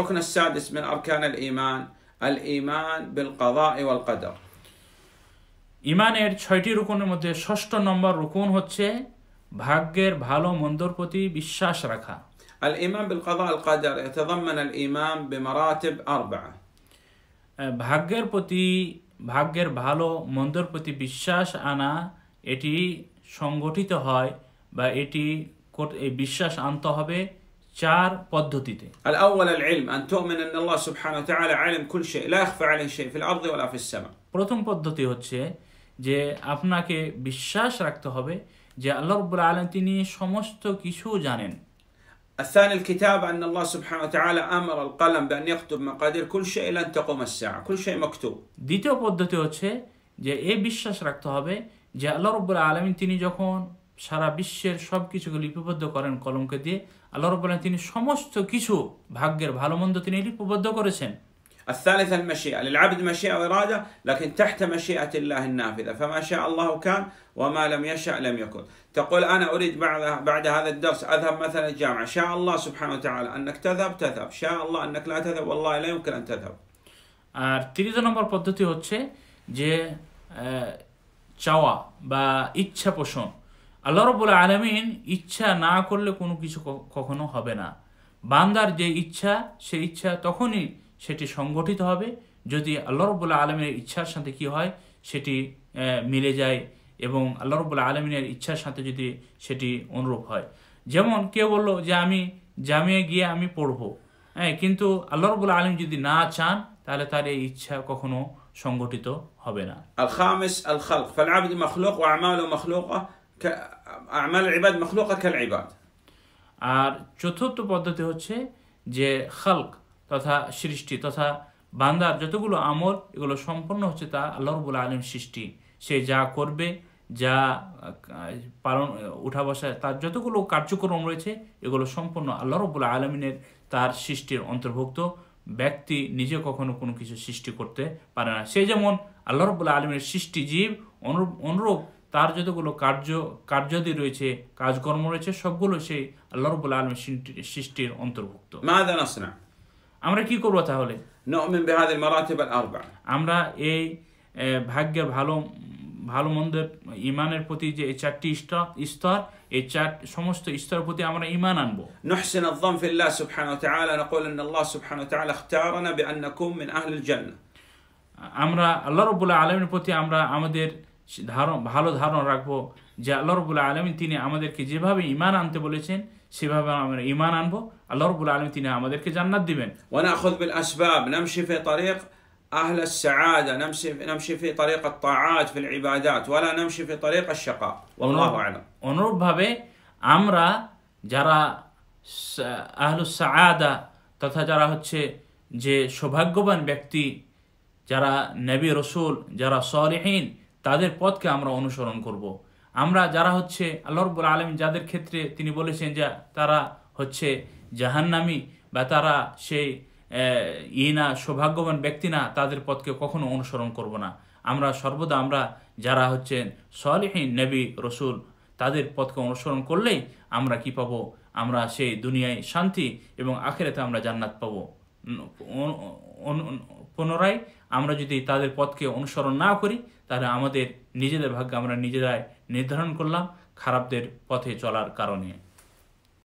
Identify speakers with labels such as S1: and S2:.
S1: الركن السادس من أركان الإيمان الإيمان بالقضاء والقدر
S2: ইমানের ছয়টি রুকুনের মধ্যে ষষ্ঠ নম্বর রুকুন হচ্ছে ভাগ্যের ভালো মন্দর প্রতি বিশ্বাস রাখা
S1: আল الإيمان بالقضاء القدر يتضمن الإيمان بمراتب أربعة ভাগ্যের প্রতি ভাগ্যের
S2: ভালো মন্দর প্রতি বিশ্বাস আনা এটি সংগঠিত হয় বা এটি এই বিশ্বাস আনতে হবে চার পদ্ধতিতে
S1: الاول العلم ان تؤمن ان الله سبحانه وتعالى عالم كل شيء لا يخفى عليه شيء في الارض ولا في السماء
S2: প্রথম পদ্ধতি হচ্ছে যে আপনাকে বিশ্বাস রাখতে হবে যে আল্লাহ রাব্বুল আলামিন
S1: তিনি সমস্ত কিছু জানেন الثاني الكتاب أن الله سبحانه وتعالى أمر القلم بأن يكتب مقادير كل شيء لن تقوم الساعة كل شيء مكتوب দ্বিতীয় পদ্ধতি হচ্ছে
S2: যে এই বিশ্বাস রাখতে হবে যে আল্লাহ রাব্বুল আলামিন তিনি যখন সারা বিশ্বের সব কিছুকে লিপিবদ্ধ করেন কলমকে দিয়ে আল্লাহ রবাহ তিনি সমস্ত কিছু ভাগ্যের ভালো
S1: মন্দ তিনি লিপিবদ্ধ করেছেন الثالثة المشيئة للعبد مشيئة وإرادة لكن تحت مشيئة الله النافذة فما شاء الله كان وما لم يشأ لم يكن تقول أنا أريد بعد, بعد هذا الدرس أذهب مثلا الجامعة شاء الله سبحانه وتعالى أنك تذهب تذهب شاء الله أنك لا تذهب والله لا يمكن أن تذهب আর তৃতীয় নম্বর পদ্ধতি হচ্ছে যে
S2: চাওয়া বা ইচ্ছা পোষণ আল্লাহ রবুল আলমিন ইচ্ছা না করলে কোনো কিছু কখনো হবে না বান্দার যে ইচ্ছা সে ইচ্ছা তখনই সেটি সংগঠিত হবে যদি আল্লাহ রবুল্লা আলমিনের ইচ্ছার সাথে কি হয় সেটি মিলে যায় এবং আল্লাহ রবুল্লা আলমিনের ইচ্ছার সাথে যদি সেটি অনুরূপ হয় যেমন কেউ বললো যে আমি জামিয়ে গিয়ে আমি পড়বো হ্যাঁ কিন্তু আল্লাহ রবুল্লা আলম যদি না চান তাহলে তার এই ইচ্ছা কখনো সংগঠিত
S1: হবে না আমাল ইবাদ মখলুকা কাল ইবাদ আর চতুর্থ পদ্ধতি হচ্ছে যে খালক
S2: তথা সৃষ্টি তথা বান্দার যতগুলো আমল এগুলো সম্পূর্ণ হচ্ছে তা আল্লাহ রবুল আলম সৃষ্টি সে যা করবে যা পালন উঠা বসা তার যতগুলো কার্যক্রম রয়েছে এগুলো সম্পূর্ণ আল্লাহ রবুল আলমিনের তার সৃষ্টির অন্তর্ভুক্ত ব্যক্তি নিজে কখনো কোনো কিছু সৃষ্টি করতে পারে না সে যেমন আল্লাহ রবুল্লা আলমের সৃষ্টি জীব অনুরূপ অনুরূপ তার যতগুলো কার্য কার্যাদি রয়েছে কাজকর্ম রয়েছে সবগুলো সেই আল্লাহ রবুল আলম সৃষ্টির অন্তর্ভুক্ত আমরা কি করবো তাহলে আমরা এই ভাগ্যের ভালো ভালো মন্দের ইমানের প্রতি যে এই চারটি স্তর এই চার সমস্ত স্তরের প্রতি আমরা ইমান আনবো
S1: আমরা আল্লাহ রবুল্লাহ আলমের
S2: প্রতি আমরা আমাদের ধারণ ভালো ধারণা রাখবো যে আল্লাহ রবুল্লা আলমিন তিনি আমাদেরকে যেভাবে ইমান আনতে বলেছেন সেভাবে আমরা ইমান আনবো আল্লাহ রবুল্লা আলম তিনি আমাদেরকে জান্নাত দিবেন
S1: ونأخذ بالأسباب نمشي في طريق أهل السعادة نمشي نمشي في طريق الطاعات في العبادات ولا نمشي في طريق الشقاء والله أعلم অনুরূপ ভাবে
S2: আমরা যারা আহলু সাআদা তথা যারা হচ্ছে যে সৌভাগ্যবান ব্যক্তি যারা নবী রসুল যারা সলিহীন তাদের পথকে আমরা অনুসরণ করব। আমরা যারা হচ্ছে আল্লাহরবুল আলম যাদের ক্ষেত্রে তিনি বলেছেন যে তারা হচ্ছে জাহান্নামি বা তারা সেই ই না সৌভাগ্যবান ব্যক্তি না তাদের পথকে কখনো অনুসরণ করব না আমরা সর্বদা আমরা যারা হচ্ছেন সলিহীন নবী রসুল তাদের পথকে অনুসরণ করলেই আমরা কি পাবো আমরা সেই দুনিয়ায় শান্তি এবং আখেরাতে আমরা জান্নাত পাবো পুনরায় আমরা যদি তাদের পথকে অনুসরণ না করি তাহলে আমাদের নিজেদের ভাগ্য আমরা নিজেরাই নির্ধারণ করলাম খারাপদের পথে চলার কারণে